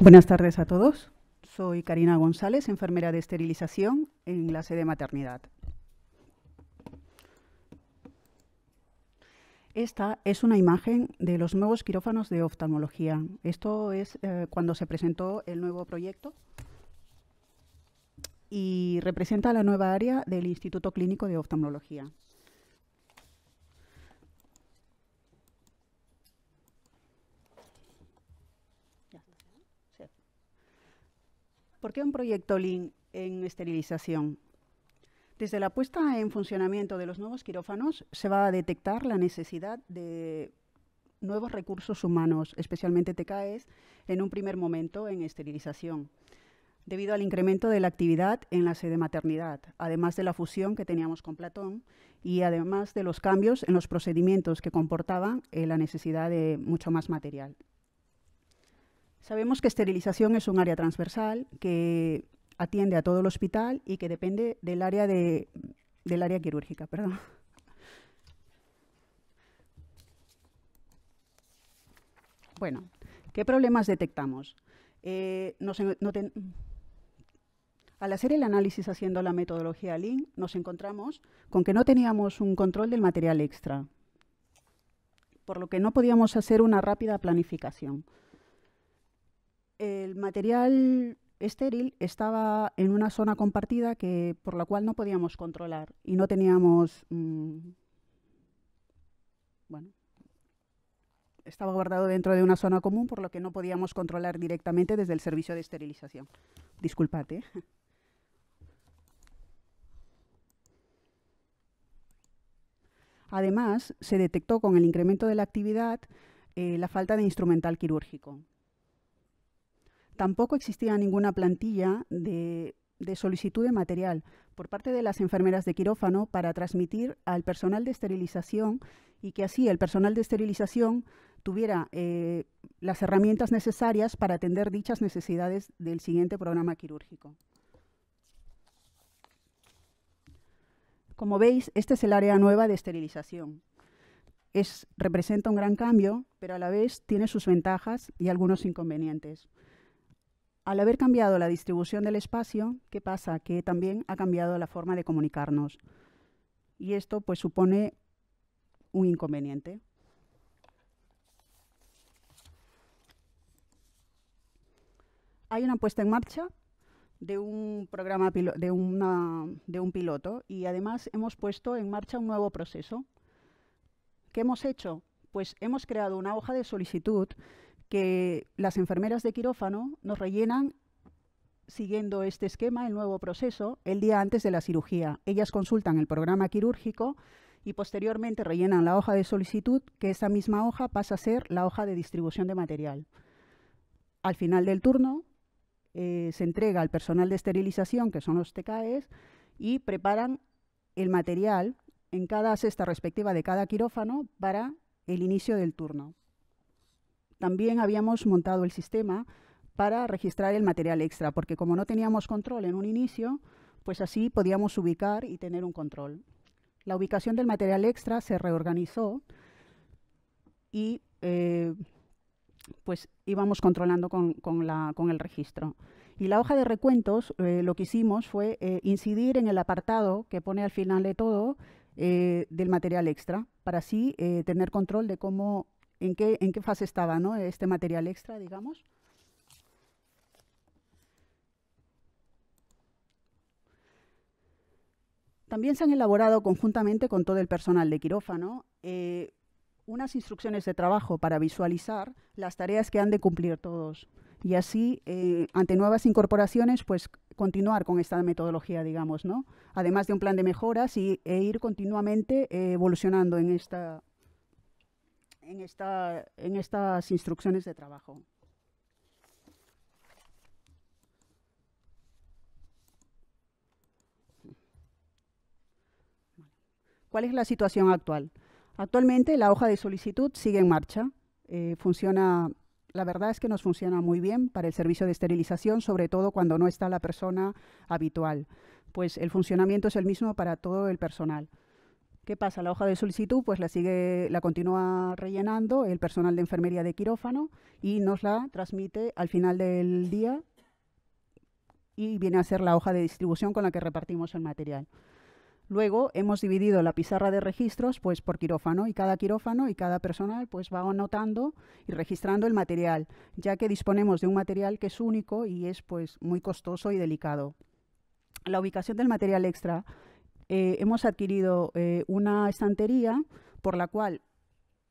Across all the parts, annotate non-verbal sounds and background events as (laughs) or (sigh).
Buenas tardes a todos. Soy Karina González, enfermera de esterilización en la sede maternidad. Esta es una imagen de los nuevos quirófanos de oftalmología. Esto es eh, cuando se presentó el nuevo proyecto y representa la nueva área del Instituto Clínico de Oftalmología. ¿Por qué un proyecto Lean en esterilización? Desde la puesta en funcionamiento de los nuevos quirófanos se va a detectar la necesidad de nuevos recursos humanos, especialmente TKEs, en un primer momento en esterilización, debido al incremento de la actividad en la sede maternidad, además de la fusión que teníamos con Platón y además de los cambios en los procedimientos que comportaban eh, la necesidad de mucho más material. Sabemos que esterilización es un área transversal que atiende a todo el hospital y que depende del área, del área quirúrgica. Perdón. Bueno, ¿qué problemas detectamos? Eh, al hacer el análisis haciendo la metodología Lean, nos encontramos con que no teníamos un control del material extra, por lo que no podíamos hacer una rápida planificación. El material estéril estaba en una zona compartida que, por la cual no podíamos controlar y no teníamos... Mm, bueno, estaba guardado dentro de una zona común, por lo que no podíamos controlar directamente desde el servicio de esterilización. Disculpate. Además, se detectó con el incremento de la actividad eh, la falta de instrumental quirúrgico. Tampoco existía ninguna plantilla de, solicitud de material por parte de las enfermeras de quirófano para transmitir al personal de esterilización y que así el personal de esterilización tuviera eh, las herramientas necesarias para atender dichas necesidades del siguiente programa quirúrgico. Como veis, este es el área nueva de esterilización. representa un gran cambio, pero a la vez tiene sus ventajas y algunos inconvenientes. Al haber cambiado la distribución del espacio, ¿qué pasa? Que también ha cambiado la forma de comunicarnos. Y esto pues supone un inconveniente. Hay una puesta en marcha de un programa de, de un piloto y además hemos puesto en marcha un nuevo proceso. ¿Qué hemos hecho? Pues hemos creado una hoja de solicitud que las enfermeras de quirófano nos rellenan siguiendo este esquema, el nuevo proceso, el día antes de la cirugía. Ellas consultan el programa quirúrgico y posteriormente rellenan la hoja de solicitud, que esa misma hoja pasa a ser la hoja de distribución de material. Al final del turno eh, se entrega al personal de esterilización, que son los TKEs, y preparan el material en cada cesta respectiva de cada quirófano para el inicio del turno también habíamos montado el sistema para registrar el material extra, porque como no teníamos control en un inicio, pues así podíamos ubicar y tener un control. La ubicación del material extra se reorganizó y eh, pues íbamos controlando con, la, con, el registro. Y la hoja de recuentos eh, lo que hicimos fue eh, incidir en el apartado que pone al final de todo del material extra, para así tener control de cómo en qué, en qué fase estaba ¿no? este material extra, digamos. También se han elaborado conjuntamente con todo el personal de quirófano eh, unas instrucciones de trabajo para visualizar las tareas que han de cumplir todos y así, eh, ante nuevas incorporaciones, pues continuar con esta metodología, digamos, ¿no? Además de un plan de mejoras y, e ir continuamente eh, evolucionando en esta, en, estas instrucciones de trabajo. ¿Cuál es la situación actual? Actualmente la hoja de solicitud sigue en marcha. Eh, funciona, la verdad es que nos funciona muy bien para el servicio de esterilización, sobre todo cuando no está la persona habitual. Pues el funcionamiento es el mismo para todo el personal. ¿Qué pasa? La hoja de solicitud pues la sigue, la continúa rellenando el personal de enfermería de quirófano y nos la transmite al final del día y viene a ser la hoja de distribución con la que repartimos el material. Luego hemos dividido la pizarra de registros pues por quirófano y cada quirófano y cada personal pues va anotando y registrando el material, ya que disponemos de un material que es único y es pues muy costoso y delicado. La ubicación del material extra eh, hemos adquirido eh, una estantería por la cual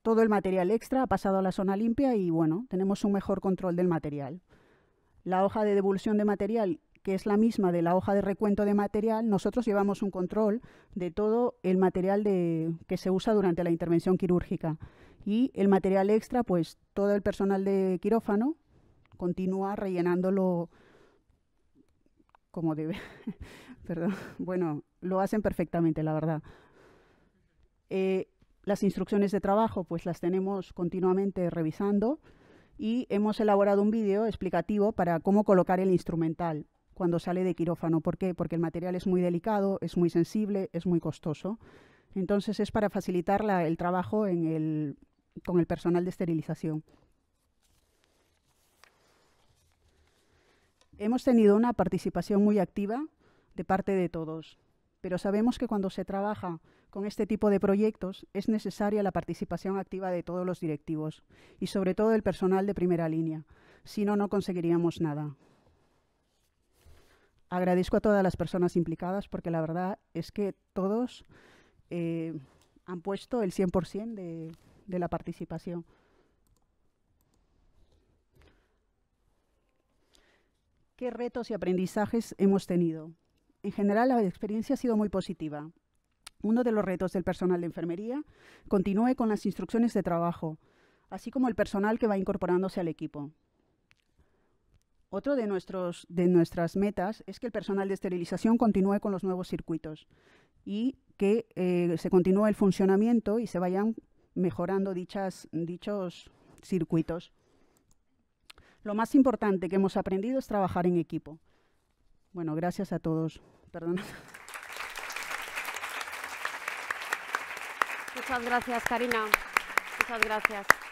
todo el material extra ha pasado a la zona limpia y bueno, tenemos un mejor control del material. La hoja de devolución de material, que es la misma de la hoja de recuento de material, nosotros llevamos un control de todo el material que se usa durante la intervención quirúrgica. Y el material extra, pues todo el personal de quirófano continúa rellenándolo como debe. (laughs) Perdón. Bueno, lo hacen perfectamente, la verdad. Eh, las instrucciones de trabajo, pues las tenemos continuamente revisando y hemos elaborado un vídeo explicativo para cómo colocar el instrumental cuando sale de quirófano. ¿Por qué? Porque el material es muy delicado, es muy sensible, es muy costoso. Entonces es para facilitar el trabajo con el personal de esterilización. hemos tenido una participación muy activa de parte de todos, pero sabemos que cuando se trabaja con este tipo de proyectos es necesaria la participación activa de todos los directivos y sobre todo del personal de primera línea, si no, no conseguiríamos nada. Agradezco a todas las personas implicadas porque la verdad es que todos eh, han puesto el 100% de, de la participación. ¿Qué retos y aprendizajes hemos tenido? En general, la experiencia ha sido muy positiva. Uno de los retos del personal de enfermería continúe con las instrucciones de trabajo, así como el personal que va incorporándose al equipo. Otro de, nuestros, de nuestras metas es que el personal de esterilización continúe con los nuevos circuitos y que eh, se continúe el funcionamiento y se vayan mejorando dichos circuitos. Lo más importante que hemos aprendido es trabajar en equipo. Bueno, gracias a todos. Perdona. Muchas gracias, Karina. Muchas gracias.